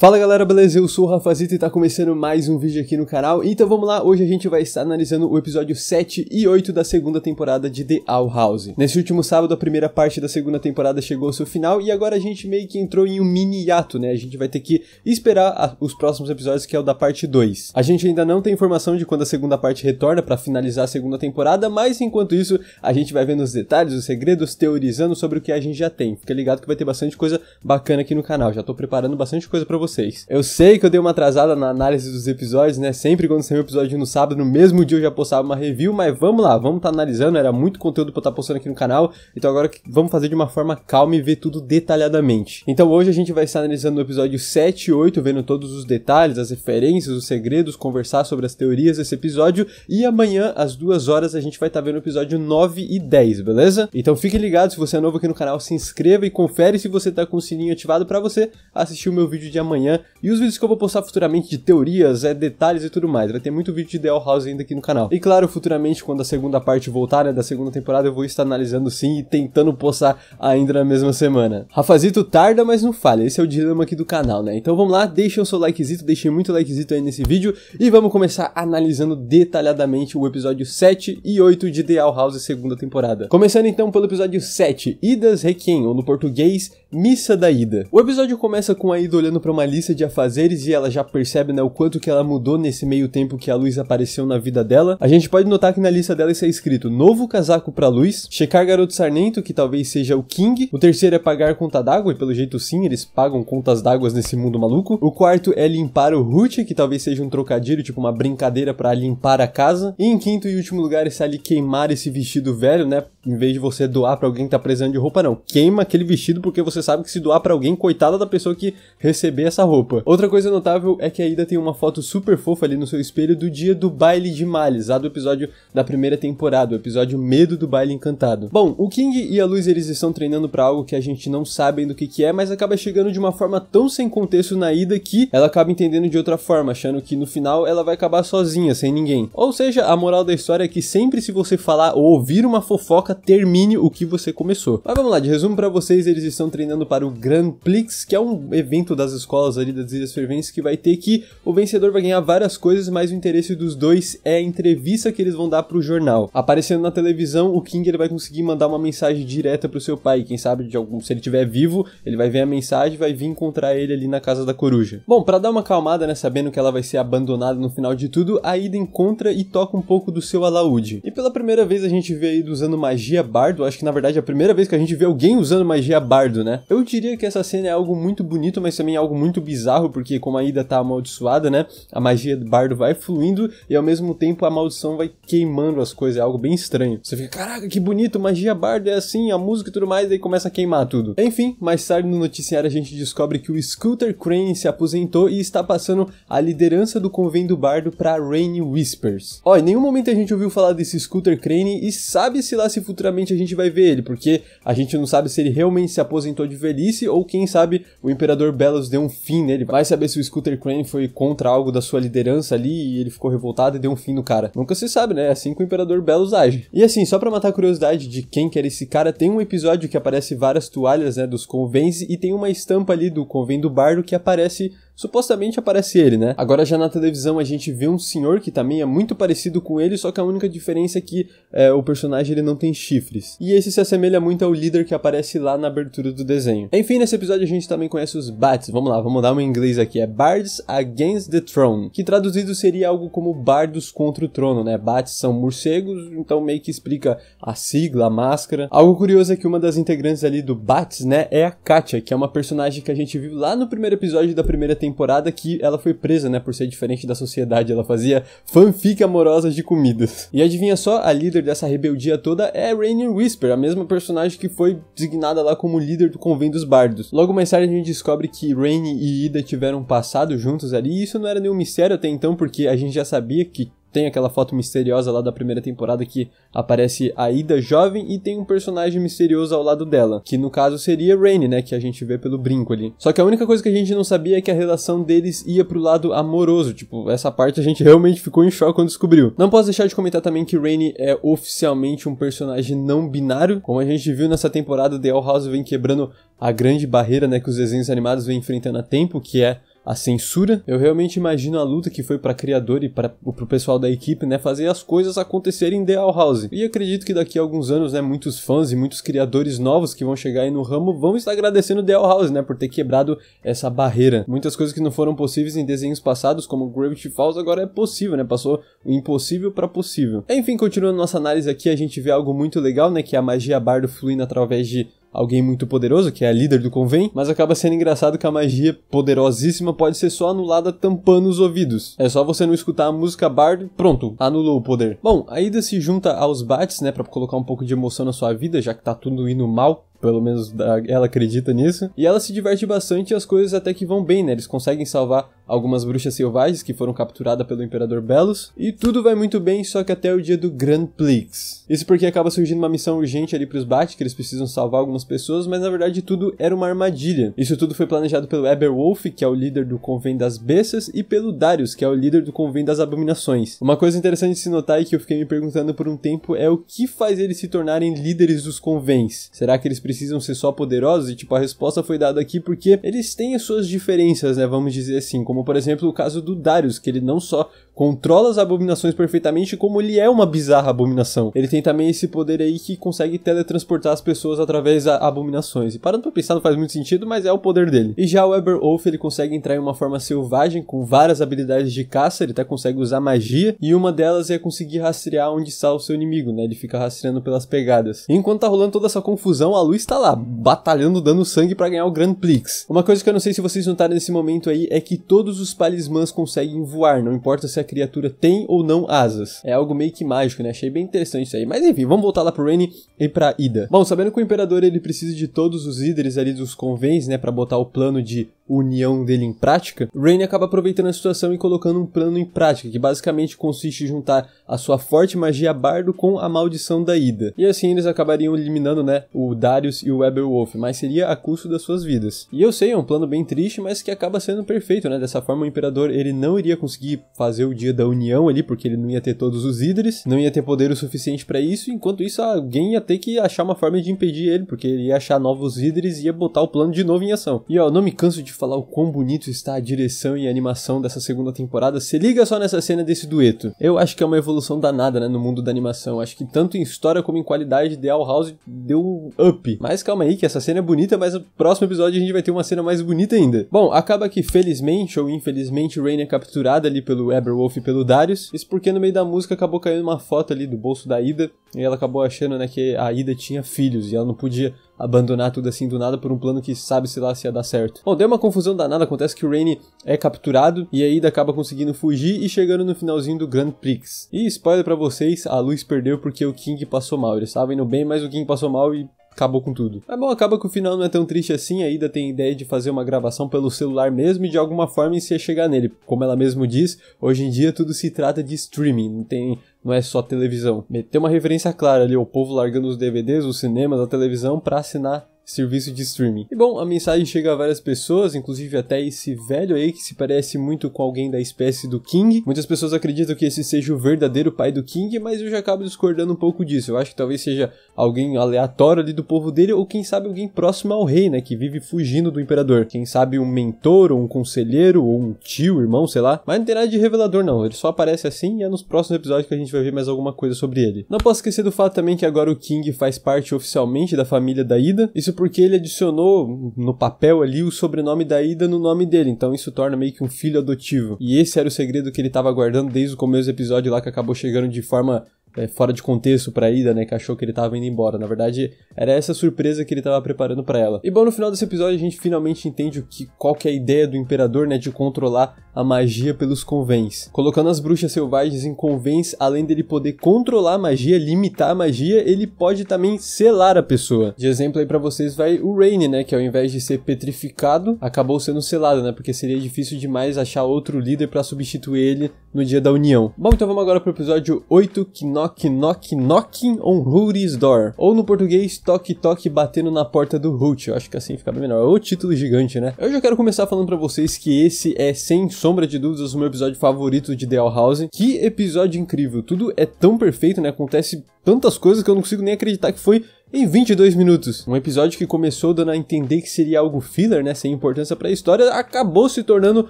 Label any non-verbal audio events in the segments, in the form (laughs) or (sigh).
Fala galera, beleza? Eu sou o Rafazito e tá começando mais um vídeo aqui no canal. Então vamos lá, hoje a gente vai estar analisando o episódio 7 e 8 da segunda temporada de The Owl House. Nesse último sábado, a primeira parte da segunda temporada chegou ao seu final e agora a gente meio que entrou em um mini hiato, né? A gente vai ter que esperar a, os próximos episódios, que é o da parte 2. A gente ainda não tem informação de quando a segunda parte retorna para finalizar a segunda temporada, mas enquanto isso, a gente vai vendo os detalhes, os segredos, teorizando sobre o que a gente já tem. Fica ligado que vai ter bastante coisa bacana aqui no canal. Já tô preparando bastante coisa para vocês vocês. Eu sei que eu dei uma atrasada na análise dos episódios, né? Sempre quando saiu um episódio no sábado, no mesmo dia eu já postava uma review, mas vamos lá, vamos estar tá analisando. Era muito conteúdo pra estar tá postando aqui no canal, então agora vamos fazer de uma forma calma e ver tudo detalhadamente. Então hoje a gente vai estar analisando o episódio 7 e 8, vendo todos os detalhes, as referências, os segredos, conversar sobre as teorias desse episódio. E amanhã, às duas horas, a gente vai estar tá vendo o episódio 9 e 10, beleza? Então fique ligado, se você é novo aqui no canal, se inscreva e confere se você tá com o sininho ativado para você assistir o meu vídeo de amanhã amanhã. E os vídeos que eu vou postar futuramente de teorias, é, detalhes e tudo mais. Vai ter muito vídeo de Ideal House ainda aqui no canal. E claro, futuramente, quando a segunda parte voltar, né, da segunda temporada, eu vou estar analisando sim e tentando postar ainda na mesma semana. Rafazito tarda, mas não falha. Esse é o dilema aqui do canal, né? Então vamos lá, deixem o seu likezito, deixem muito likezito aí nesse vídeo. E vamos começar analisando detalhadamente o episódio 7 e 8 de Ideal House segunda temporada. Começando então pelo episódio 7, Idas Requiem, ou no português, Missa da Ida. O episódio começa com a Ida olhando para uma lista de afazeres e ela já percebe né, o quanto que ela mudou nesse meio tempo que a luz apareceu na vida dela. A gente pode notar que na lista dela está escrito novo casaco para luz, checar garoto sarnento, que talvez seja o King. O terceiro é pagar conta d'água, e pelo jeito sim, eles pagam contas d'água nesse mundo maluco. O quarto é limpar o Root, que talvez seja um trocadilho, tipo uma brincadeira para limpar a casa. E em quinto e último lugar está ali queimar esse vestido velho, né? em vez de você doar para alguém que tá precisando de roupa, não. Queima aquele vestido porque você sabe que se doar para alguém, coitada da pessoa que receber essa roupa. Outra coisa notável é que a Ida tem uma foto super fofa ali no seu espelho do dia do baile de Males, lá do episódio da primeira temporada, o episódio Medo do Baile Encantado. Bom, o King e a Luz eles estão treinando para algo que a gente não sabe do que que é, mas acaba chegando de uma forma tão sem contexto na Ida que ela acaba entendendo de outra forma, achando que no final ela vai acabar sozinha, sem ninguém. Ou seja, a moral da história é que sempre se você falar ou ouvir uma fofoca termine o que você começou. Mas vamos lá, de resumo para vocês, eles estão treinando para o Grand Prix, que é um evento das escolas ali das Ilhas Ferventes que vai ter que o vencedor vai ganhar várias coisas, mas o interesse dos dois é a entrevista que eles vão dar pro jornal. Aparecendo na televisão, o King ele vai conseguir mandar uma mensagem direta pro seu pai, quem sabe de algum, se ele estiver vivo, ele vai ver a mensagem, vai vir encontrar ele ali na casa da coruja. Bom, para dar uma calmada, né, sabendo que ela vai ser abandonada no final de tudo, a Ida encontra e toca um pouco do seu alaúde. E pela primeira vez a gente vê a Ida usando magia magia bardo. Acho que na verdade é a primeira vez que a gente vê alguém usando magia bardo, né? Eu diria que essa cena é algo muito bonito, mas também é algo muito bizarro, porque como a Ida tá amaldiçoada, né? A magia do bardo vai fluindo e ao mesmo tempo a maldição vai queimando as coisas. É algo bem estranho. Você fica, caraca, que bonito, magia bardo é assim, a música e tudo mais, aí começa a queimar tudo. Enfim, mais tarde no noticiário a gente descobre que o Scooter Crane se aposentou e está passando a liderança do convento bardo para Rainy Whispers. Ó, em nenhum momento a gente ouviu falar desse Scooter Crane e sabe-se lá se futuramente a gente vai ver ele, porque a gente não sabe se ele realmente se aposentou de velhice ou quem sabe o Imperador Belos deu um fim nele. Vai saber se o Scooter Crane foi contra algo da sua liderança ali e ele ficou revoltado e deu um fim no cara. Nunca se sabe, né? É assim que o Imperador Belos age. E assim, só para matar a curiosidade de quem que era esse cara, tem um episódio que aparece várias toalhas, né, dos convens e tem uma estampa ali do convém do bardo que aparece supostamente aparece ele, né? Agora já na televisão a gente vê um senhor que também é muito parecido com ele, só que a única diferença é que é, o personagem ele não tem chifres. E esse se assemelha muito ao líder que aparece lá na abertura do desenho. Enfim, nesse episódio a gente também conhece os Bats. Vamos lá, vamos dar um inglês aqui. É Bards Against the Throne, que traduzido seria algo como Bardos contra o Trono, né? Bats são morcegos, então meio que explica a sigla, a máscara. Algo curioso é que uma das integrantes ali do Bats, né, é a Katia, que é uma personagem que a gente viu lá no primeiro episódio da primeira temporada temporada que ela foi presa, né, por ser diferente da sociedade. Ela fazia fanfic amorosas de comidas. E adivinha só, a líder dessa rebeldia toda é Rainier Whisper, a mesma personagem que foi designada lá como líder do convento dos bardos. Logo mais tarde a gente descobre que Rainy e Ida tiveram um passado juntos ali, e isso não era nenhum mistério até então, porque a gente já sabia que tem aquela foto misteriosa lá da primeira temporada que aparece a Ida jovem e tem um personagem misterioso ao lado dela, que no caso seria Rainy, né, que a gente vê pelo brinco ali. Só que a única coisa que a gente não sabia é que a relação deles ia pro lado amoroso, tipo, essa parte a gente realmente ficou em choque quando descobriu. Não posso deixar de comentar também que Rainy é oficialmente um personagem não binário, como a gente viu nessa temporada, The All House vem quebrando a grande barreira, né, que os desenhos animados vêm enfrentando há tempo, que é a censura. Eu realmente imagino a luta que foi para criador e para o pessoal da equipe, né, fazer as coisas acontecerem em The All House. E acredito que daqui a alguns anos, né, muitos fãs e muitos criadores novos que vão chegar aí no ramo vão estar agradecendo The All House, né, por ter quebrado essa barreira. Muitas coisas que não foram possíveis em desenhos passados, como Gravity Falls, agora é possível, né? Passou o impossível para possível. Enfim, continuando nossa análise aqui, a gente vê algo muito legal, né, que é a magia bardo fluindo através de alguém muito poderoso, que é a líder do convém, mas acaba sendo engraçado que a magia poderosíssima pode ser só anulada tampando os ouvidos. É só você não escutar a música Bard, pronto, anulou o poder. Bom, a Ida se junta aos bates, né, para colocar um pouco de emoção na sua vida, já que tá tudo indo mal pelo menos ela acredita nisso. E ela se diverte bastante e as coisas até que vão bem, né? Eles conseguem salvar algumas bruxas selvagens que foram capturadas pelo Imperador Belos. E tudo vai muito bem, só que até o dia do Grand Prix. Isso porque acaba surgindo uma missão urgente ali pros Bat, que eles precisam salvar algumas pessoas, mas na verdade tudo era uma armadilha. Isso tudo foi planejado pelo Eberwolf, que é o líder do Convém das Bestas, e pelo Darius, que é o líder do Convém das Abominações. Uma coisa interessante de se notar e que eu fiquei me perguntando por um tempo é o que faz eles se tornarem líderes dos convens. Será que eles precisam ser só poderosos? E tipo, a resposta foi dada aqui porque eles têm as suas diferenças, né? Vamos dizer assim, como por exemplo o caso do Darius, que ele não só controla as abominações perfeitamente, como ele é uma bizarra abominação. Ele tem também esse poder aí que consegue teletransportar as pessoas através das abominações. E parando pra pensar não faz muito sentido, mas é o poder dele. E já o Eberwolf, ele consegue entrar em uma forma selvagem com várias habilidades de caça, ele até consegue usar magia, e uma delas é conseguir rastrear onde está o seu inimigo, né? Ele fica rastreando pelas pegadas. E enquanto tá rolando toda essa confusão, a luz está lá, batalhando, dando sangue para ganhar o Grand Prix. Uma coisa que eu não sei se vocês notaram nesse momento aí é que todos os palismãs conseguem voar, não importa se a criatura tem ou não asas. É algo meio que mágico, né? Achei bem interessante isso aí. Mas enfim, vamos voltar lá pro Rennie e pra Ida. Bom, sabendo que o Imperador ele precisa de todos os líderes ali dos convens, né, para botar o plano de união dele em prática, Rain acaba aproveitando a situação e colocando um plano em prática, que basicamente consiste em juntar a sua forte magia bardo com a maldição da Ida. E assim eles acabariam eliminando, né, o Darius e o Eberwolf, mas seria a custo das suas vidas. E eu sei, é um plano bem triste, mas que acaba sendo perfeito, né? Dessa forma o imperador, ele não iria conseguir fazer o dia da união ali, porque ele não ia ter todos os Idris, não ia ter poder o suficiente para isso, enquanto isso alguém ia ter que achar uma forma de impedir ele, porque ele ia achar novos Idris e ia botar o plano de novo em ação. E ó, eu não me canso de falar o quão bonito está a direção e a animação dessa segunda temporada, se liga só nessa cena desse dueto. Eu acho que é uma evolução danada, né, no mundo da animação. Acho que tanto em história como em qualidade, The All House deu up. Mas calma aí, que essa cena é bonita, mas no próximo episódio a gente vai ter uma cena mais bonita ainda. Bom, acaba que felizmente ou infelizmente Rain é capturada ali pelo Eberwolf e pelo Darius. Isso porque no meio da música acabou caindo uma foto ali do bolso da Ida e ela acabou achando, né, que a Ida tinha filhos e ela não podia abandonar tudo assim do nada por um plano que sabe, sei lá, se ia dar certo. Bom, deu uma confusão danada, acontece que o Rainy é capturado e aí acaba conseguindo fugir e chegando no finalzinho do Grand Prix. E spoiler para vocês, a Luz perdeu porque o King passou mal. Ele estava indo bem, mas o King passou mal e acabou com tudo. Mas é bom, acaba que o final não é tão triste assim, a Ida tem a ideia de fazer uma gravação pelo celular mesmo e de alguma forma em se chegar nele. Como ela mesmo diz, hoje em dia tudo se trata de streaming, não tem não é só televisão. Tem uma referência clara ali, o povo largando os DVDs, os cinemas, a televisão para assinar serviço de streaming. E bom, a mensagem chega a várias pessoas, inclusive até esse velho aí que se parece muito com alguém da espécie do King. Muitas pessoas acreditam que esse seja o verdadeiro pai do King, mas eu já acabo discordando um pouco disso. Eu acho que talvez seja alguém aleatório ali do povo dele, ou quem sabe alguém próximo ao rei, né? Que vive fugindo do imperador. Quem sabe um mentor, ou um conselheiro, ou um tio, irmão, sei lá. Mas não tem nada de revelador, não. Ele só aparece assim e é nos próximos episódios que a gente vai ver mais alguma coisa sobre ele. Não posso esquecer do fato também que agora o King faz parte oficialmente da família da Ida. Isso porque ele adicionou no papel ali o sobrenome da Ida no nome dele, então isso torna meio que um filho adotivo. E esse era o segredo que ele estava guardando desde o começo do episódio lá que acabou chegando de forma é, fora de contexto pra ida, né? Que achou que ele tava indo embora. Na verdade, era essa surpresa que ele tava preparando para ela. E bom, no final desse episódio a gente finalmente entende o que, qual que é a ideia do imperador, né? De controlar a magia pelos convens. Colocando as bruxas selvagens em convens, além dele poder controlar a magia, limitar a magia, ele pode também selar a pessoa. De exemplo aí para vocês vai o Rain, né? Que ao invés de ser petrificado, acabou sendo selado, né? Porque seria difícil demais achar outro líder para substituir ele no dia da união. Bom, então vamos agora pro episódio 8, que nós Knock Knock Knocking on Rudy's Door. Ou no português, Toque Toque Batendo na Porta do Ruth. Eu acho que assim fica bem melhor. O título gigante, né? Eu já quero começar falando para vocês que esse é, sem sombra de dúvidas, o meu episódio favorito de The All House. Que episódio incrível! Tudo é tão perfeito, né? Acontece tantas coisas que eu não consigo nem acreditar que foi em 22 minutos. Um episódio que começou dando a entender que seria algo filler, né, sem importância para a história, acabou se tornando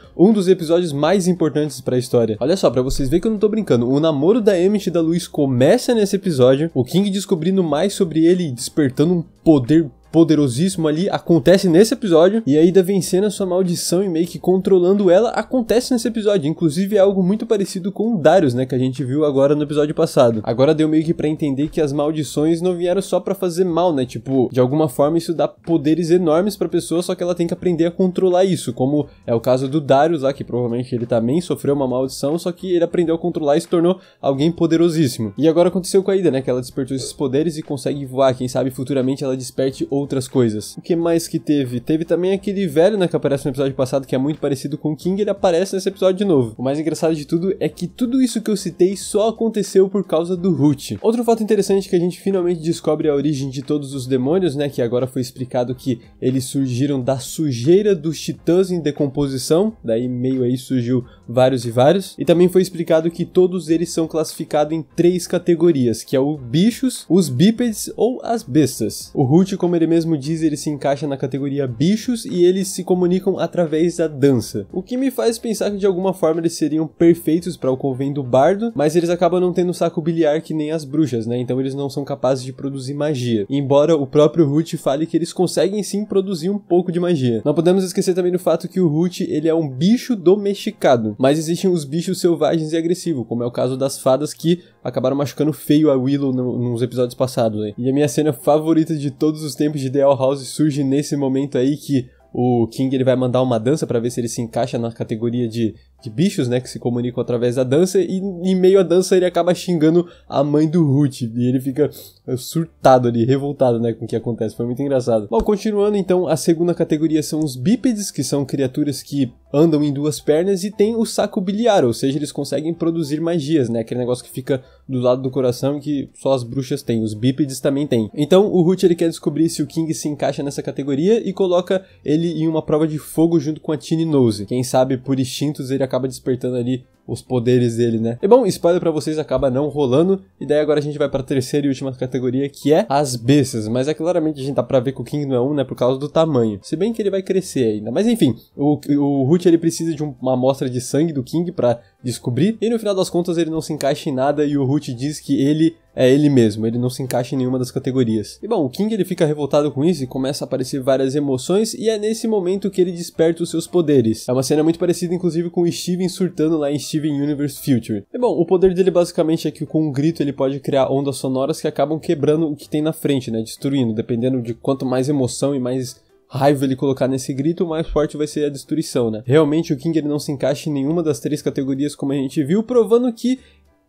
um dos episódios mais importantes para a história. Olha só, para vocês verem que eu não tô brincando, o namoro da Emmett e da Luiz começa nesse episódio, o King descobrindo mais sobre ele e despertando um poder poderosíssimo ali acontece nesse episódio e ainda vencendo a sua maldição e meio que controlando ela acontece nesse episódio. Inclusive é algo muito parecido com o Darius, né, que a gente viu agora no episódio passado. Agora deu meio que para entender que as maldições não vieram só para fazer mal, né? Tipo, de alguma forma isso dá poderes enormes para pessoa, só que ela tem que aprender a controlar isso, como é o caso do Darius lá que provavelmente ele também sofreu uma maldição, só que ele aprendeu a controlar e se tornou alguém poderosíssimo. E agora aconteceu com a Ida, né, que ela despertou esses poderes e consegue voar, quem sabe futuramente ela desperte outras coisas. O que mais que teve? Teve também aquele velho, né, que aparece no episódio passado, que é muito parecido com o King, ele aparece nesse episódio de novo. O mais engraçado de tudo é que tudo isso que eu citei só aconteceu por causa do Root. Outro fato interessante que a gente finalmente descobre a origem de todos os demônios, né, que agora foi explicado que eles surgiram da sujeira dos titãs em decomposição, daí meio aí surgiu vários e vários, e também foi explicado que todos eles são classificados em três categorias, que é o bichos, os bípedes ou as bestas. O Root, como ele mesmo diz, ele se encaixa na categoria bichos e eles se comunicam através da dança. O que me faz pensar que de alguma forma eles seriam perfeitos para o convém do bardo, mas eles acabam não tendo saco biliar que nem as bruxas, né? Então eles não são capazes de produzir magia. Embora o próprio Root fale que eles conseguem sim produzir um pouco de magia. Não podemos esquecer também do fato que o Root, ele é um bicho domesticado, mas existem os bichos selvagens e agressivos, como é o caso das fadas que acabaram machucando feio a Willow no, nos episódios passados. Né? E a minha cena favorita de todos os tempos vibe de The All House surge nesse momento aí que o King ele vai mandar uma dança para ver se ele se encaixa na categoria de de bichos, né, que se comunicam através da dança, e em meio à dança ele acaba xingando a mãe do Ruth, e ele fica eh, surtado ali, revoltado, né, com o que acontece, foi muito engraçado. Bom, continuando então, a segunda categoria são os bípedes, que são criaturas que andam em duas pernas e tem o saco biliar, ou seja, eles conseguem produzir magias, né, aquele negócio que fica do lado do coração que só as bruxas têm, os bípedes também têm. Então, o Ruth ele quer descobrir se o King se encaixa nessa categoria e coloca ele em uma prova de fogo junto com a Tiny Nose. Quem sabe por instintos ele acaba despertando ali os poderes dele, né? E bom, spoiler para vocês acaba não rolando. E daí agora a gente vai para terceira e última categoria, que é as bestas. Mas é claramente a gente tá para ver que o King não é um, né, por causa do tamanho. Se bem que ele vai crescer ainda. Mas enfim, o, o Ruth ele precisa de uma amostra de sangue do King para descobrir. E no final das contas ele não se encaixa em nada e o Ruth diz que ele é ele mesmo, ele não se encaixa em nenhuma das categorias. E bom, o King ele fica revoltado com isso e começa a aparecer várias emoções e é nesse momento que ele desperta os seus poderes. É uma cena muito parecida inclusive com o Steven surtando lá em Steven Steven Universe Future. E bom, o poder dele basicamente é que com um grito ele pode criar ondas sonoras que acabam quebrando o que tem na frente, né? Destruindo, dependendo de quanto mais emoção e mais raiva ele colocar nesse grito, mais forte vai ser a destruição, né? Realmente o King ele não se encaixa em nenhuma das três categorias como a gente viu, provando que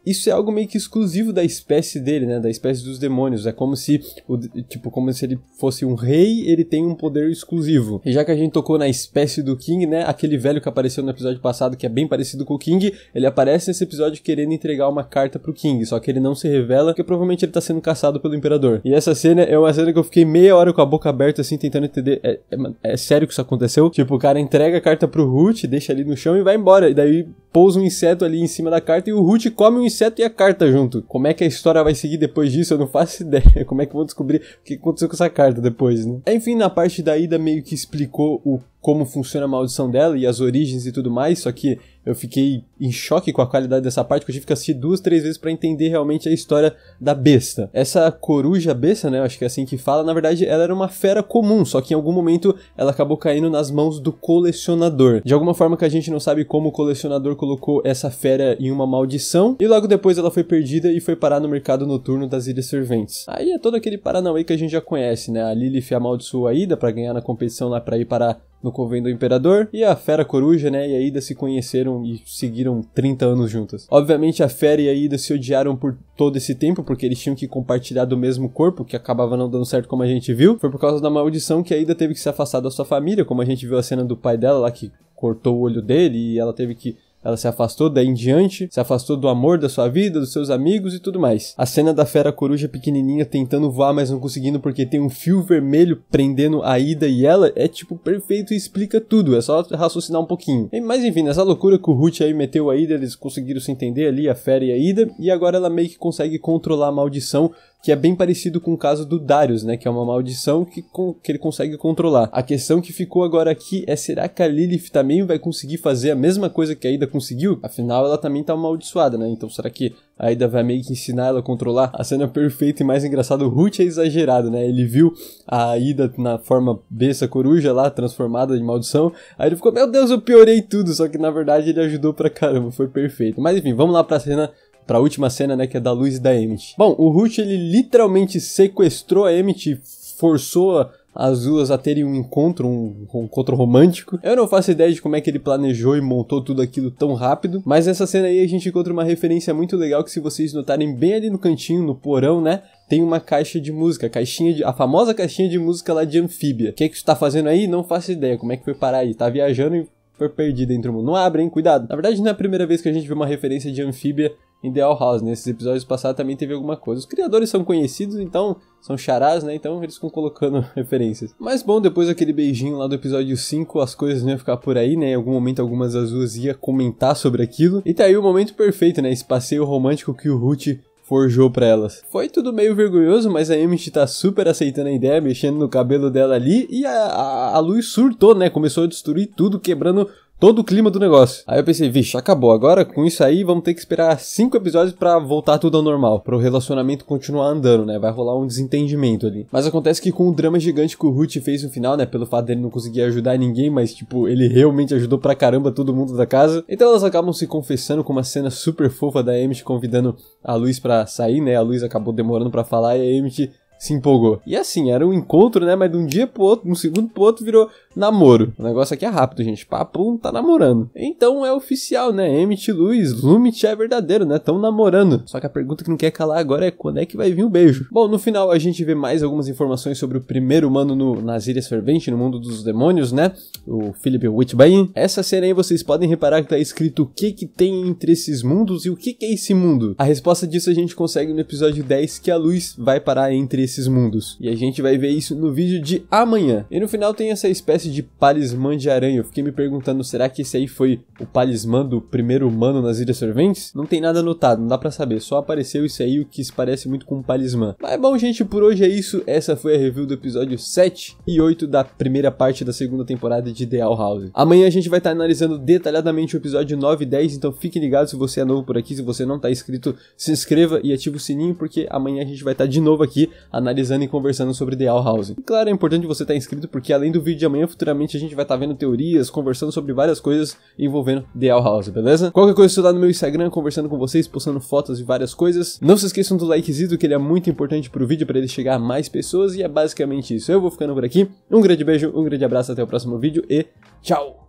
isso é algo meio que exclusivo da espécie dele, né? Da espécie dos demônios. É como se, o, tipo, como se ele fosse um rei, ele tem um poder exclusivo. E já que a gente tocou na espécie do King, né? Aquele velho que apareceu no episódio passado, que é bem parecido com o King, ele aparece nesse episódio querendo entregar uma carta pro King, só que ele não se revela, porque provavelmente ele tá sendo caçado pelo Imperador. E essa cena é uma cena que eu fiquei meia hora com a boca aberta, assim, tentando entender. É, é, é sério que isso aconteceu? Tipo, o cara entrega a carta pro Root, deixa ali no chão e vai embora. E daí pousa um inseto ali em cima da carta e o Root come um inseto e a carta junto. Como é que a história vai seguir depois disso? Eu não faço (laughs) ideia. Como é que vão descobrir o que aconteceu com essa carta depois, né? Enfim, na parte da ida meio que explicou o como funciona a maldição dela e as origens e tudo mais, só que eu fiquei em choque com a qualidade dessa parte, que eu tive que assistir duas, três vezes para entender realmente a história da besta. Essa coruja besta, né, acho que é assim que fala, na verdade ela era uma fera comum, só que em algum momento ela acabou caindo nas mãos do colecionador. De alguma forma que a gente não sabe como o colecionador colocou essa fera em uma maldição, e logo depois ela foi perdida e foi parar no mercado noturno das Ilhas Serventes. Aí é todo aquele paranauê que a gente já conhece, né, a Lilith amaldiçoou a Ida para ganhar na competição lá para ir parar no convento do imperador, e a Fera Coruja, né, e a Ida se conheceram e seguiram 30 anos juntas. Obviamente a Fera e a Ida se odiaram por todo esse tempo, porque eles tinham que compartilhar do mesmo corpo, que acabava não dando certo como a gente viu. Foi por causa da maldição que a Ida teve que se afastar da sua família, como a gente viu a cena do pai dela lá que cortou o olho dele e ela teve que ela se afastou daí em diante, se afastou do amor da sua vida, dos seus amigos e tudo mais. A cena da fera coruja pequenininha tentando voar, mas não conseguindo porque tem um fio vermelho prendendo a ida e ela é tipo perfeito e explica tudo. É só raciocinar um pouquinho. Mas enfim, nessa loucura que o Ruth aí meteu a ida, eles conseguiram se entender ali, a fera e a ida, e agora ela meio que consegue controlar a maldição que é bem parecido com o caso do Darius, né? Que é uma maldição que, que ele consegue controlar. A questão que ficou agora aqui é: será que a Lilith também vai conseguir fazer a mesma coisa que a Ida conseguiu? Afinal, ela também tá amaldiçoada, né? Então será que a Aida vai meio que ensinar ela a controlar? A cena perfeita e mais engraçada, o Ruth é exagerado, né? Ele viu a Ida na forma besta coruja lá, transformada de maldição. Aí ele ficou, meu Deus, eu piorei tudo. Só que na verdade ele ajudou pra caramba, foi perfeito. Mas enfim, vamos lá pra cena para a última cena, né, que é da luz e da Emmett. Bom, o Rush ele literalmente sequestrou a Emmett, forçou as duas a terem um encontro, um, um, encontro romântico. Eu não faço ideia de como é que ele planejou e montou tudo aquilo tão rápido, mas nessa cena aí a gente encontra uma referência muito legal que se vocês notarem bem ali no cantinho, no porão, né, tem uma caixa de música, a caixinha de, a famosa caixinha de música lá de Anfíbia. O que é que está tá fazendo aí? Não faço ideia. Como é que foi parar aí? Tá viajando e foi perdida entre o mundo. Não abre, hein? Cuidado. Na verdade, não é a primeira vez que a gente vê uma referência de anfíbia em The All House. Nesses né? episódios passados também teve alguma coisa. Os criadores são conhecidos, então são charás, né? Então eles ficam colocando (laughs) referências. Mas bom, depois daquele beijinho lá do episódio 5, as coisas não iam ficar por aí, né? Em algum momento algumas das duas ia comentar sobre aquilo. E tá aí o momento perfeito, né? Esse passeio romântico que o Ruth forjou para elas. Foi tudo meio vergonhoso, mas a Emmett tá super aceitando a ideia, mexendo no cabelo dela ali, e a, a, a luz surtou, né? Começou a destruir tudo, quebrando todo o clima do negócio. Aí eu pensei, vixe, acabou. Agora com isso aí, vamos ter que esperar cinco episódios para voltar tudo ao normal, para o relacionamento continuar andando, né? Vai rolar um desentendimento ali. Mas acontece que com o drama gigante que o Ruth fez no final, né, pelo fato dele não conseguir ajudar ninguém, mas tipo, ele realmente ajudou pra caramba todo mundo da casa. Então elas acabam se confessando com uma cena super fofa da Emmett convidando a Luz para sair, né? A Luz acabou demorando para falar e a Emmett se empolgou. E assim, era um encontro, né? Mas de um dia pro outro, de um segundo pro outro, virou namoro. O negócio aqui é rápido, gente. Papum tá namorando. Então é oficial, né? Emmett Luiz, Lumit é verdadeiro, né? Tão namorando. Só que a pergunta que não quer calar agora é quando é que vai vir o beijo. Bom, no final a gente vê mais algumas informações sobre o primeiro humano no, nas Ilhas Fervente, no mundo dos demônios, né? O Philip Whitbane. Essa cena aí vocês podem reparar que tá escrito o que que tem entre esses mundos e o que que é esse mundo. A resposta disso a gente consegue no episódio 10 que a luz vai parar entre esses mundos. E a gente vai ver isso no vídeo de amanhã. E no final tem essa espécie espécie de palismã de aranha. Eu fiquei me perguntando, será que esse aí foi o palismã do primeiro humano nas Ilhas Sorventes? Não tem nada anotado, não dá para saber. Só apareceu isso aí, o que se parece muito com um palismã. Mas bom, gente, por hoje é isso. Essa foi a review do episódio 7 e 8 da primeira parte da segunda temporada de The All House. Amanhã a gente vai estar tá analisando detalhadamente o episódio 9 e 10, então fique ligado se você é novo por aqui, se você não tá inscrito, se inscreva e ative o sininho, porque amanhã a gente vai estar tá de novo aqui analisando e conversando sobre The All House. E claro, é importante você estar tá inscrito, porque além do vídeo de amanhã, futuramente a gente vai estar tá vendo teorias, conversando sobre várias coisas envolvendo The Owl House, beleza? Qualquer coisa eu lá tá no meu Instagram conversando com vocês, postando fotos e várias coisas. Não se esqueçam do likezinho, que ele é muito importante pro vídeo, para ele chegar a mais pessoas, e é basicamente isso. Eu vou ficando por aqui. Um grande beijo, um grande abraço, até o próximo vídeo e tchau!